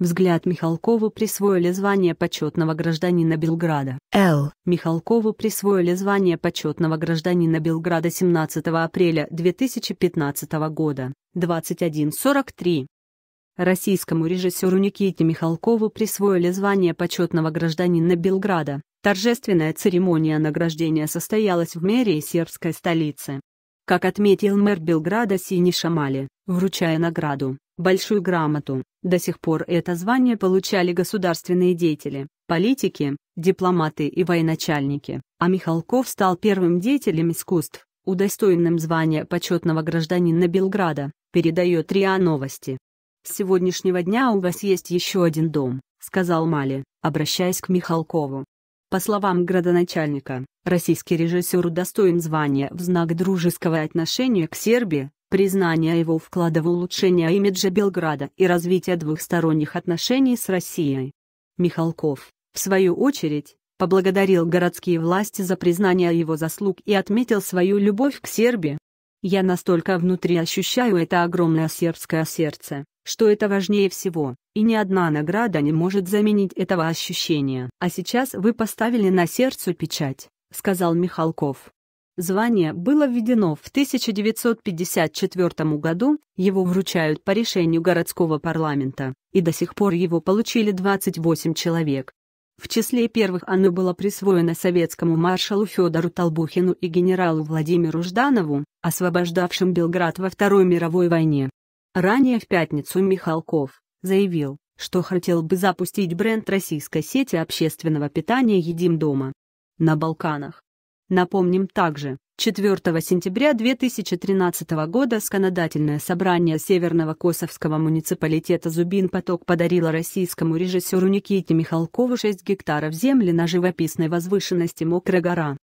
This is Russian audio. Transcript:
Взгляд Михалкову присвоили звание почетного гражданина Белграда. Л. Михалкову присвоили звание почетного гражданина Белграда 17 апреля 2015 года, 21.43. Российскому режиссеру Никите Михалкову присвоили звание почетного гражданина Белграда. Торжественная церемония награждения состоялась в мэрии сербской столицы. Как отметил мэр Белграда Сини Шамали, вручая награду, большую грамоту, до сих пор это звание получали государственные деятели, политики, дипломаты и военачальники, а Михалков стал первым деятелем искусств, удостоенным звания почетного гражданина Белграда, передает РИА Новости. «С сегодняшнего дня у вас есть еще один дом», — сказал Мали, обращаясь к Михалкову. По словам градоначальника, российский режиссер удостоен звания в знак дружеского отношения к Сербии, признания его вклада в улучшение имиджа Белграда и развитие двухсторонних отношений с Россией. Михалков, в свою очередь, поблагодарил городские власти за признание его заслуг и отметил свою любовь к Сербии. «Я настолько внутри ощущаю это огромное сербское сердце, что это важнее всего, и ни одна награда не может заменить этого ощущения. «А сейчас вы поставили на сердце печать», — сказал Михалков. Звание было введено в 1954 году, его вручают по решению городского парламента, и до сих пор его получили 28 человек. В числе первых оно было присвоено советскому маршалу Федору Толбухину и генералу Владимиру Жданову, освобождавшим Белград во Второй мировой войне. Ранее в пятницу Михалков заявил, что хотел бы запустить бренд российской сети общественного питания «Едим дома» на Балканах. Напомним также, 4 сентября 2013 года законодательное собрание Северного Косовского муниципалитета Зубин поток подарило российскому режиссеру Никите Михалкову 6 гектаров земли на живописной возвышенности Мокрая гора.